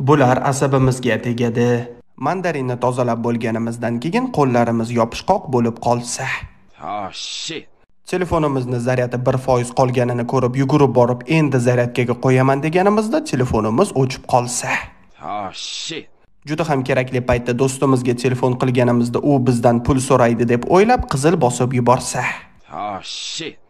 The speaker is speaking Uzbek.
bular asabimizga tegadi mandarinni tozalab bo'lganimizdan keyin qo'llarimiz yopishqoq bo'lib qolsa oh, shit. telefonimizni zaryadi 1% qolganini ko'rib yugurib borib endi zaryadkaga qo'yaman deganimizda telefonimiz o'chib qolsa oh, shit. juda ham kerakli paytda do'stimizga telefon qilganimizda u bizdan pul so'raydi deb o'ylab qizil bosib yuborsa oh, shit.